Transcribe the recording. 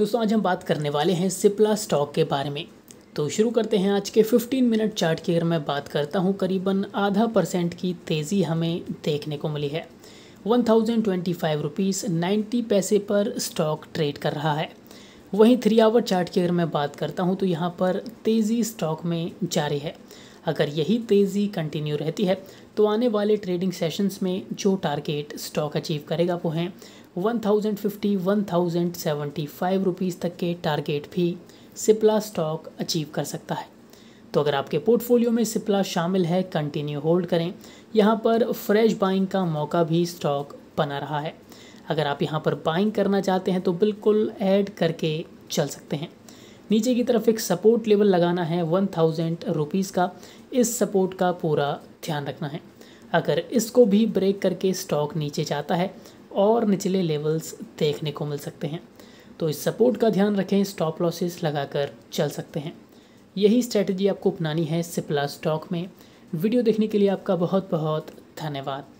दोस्तों आज हम बात करने वाले हैं सिप्ला स्टॉक के बारे में तो शुरू करते हैं आज के 15 मिनट चार्ट की अगर मैं बात करता हूं करीबन आधा परसेंट की तेज़ी हमें देखने को मिली है one thousand twenty five rupees ninety पैसे पर स्टॉक ट्रेड कर रहा है वहीं थ्री आवर चार्ट की अगर मैं बात करता हूं तो यहां पर तेज़ी स्टॉक में जारी है अगर यही तेज़ी कंटिन्यू रहती है तो आने वाले ट्रेडिंग सेशंस में जो टारगेट स्टॉक अचीव करेगा वो हैं 1050 1075 रुपीस तक के टारगेट भी सिप्ला स्टॉक अचीव कर सकता है तो अगर आपके पोर्टफोलियो में सिप्ला शामिल है कंटिन्यू होल्ड करें यहाँ पर फ्रेश बाइंग का मौका भी स्टॉक बना रहा है अगर आप यहाँ पर बाइंग करना चाहते हैं तो बिल्कुल ऐड करके चल सकते हैं नीचे की तरफ एक सपोर्ट लेवल लगाना है वन थाउजेंड रुपीज़ का इस सपोर्ट का पूरा ध्यान रखना है अगर इसको भी ब्रेक करके स्टॉक नीचे जाता है और निचले लेवल्स देखने को मिल सकते हैं तो इस सपोर्ट का ध्यान रखें स्टॉप लॉसेस लगाकर चल सकते हैं यही स्ट्रेटजी आपको अपनानी है सिप्ला स्टॉक में वीडियो देखने के लिए आपका बहुत बहुत धन्यवाद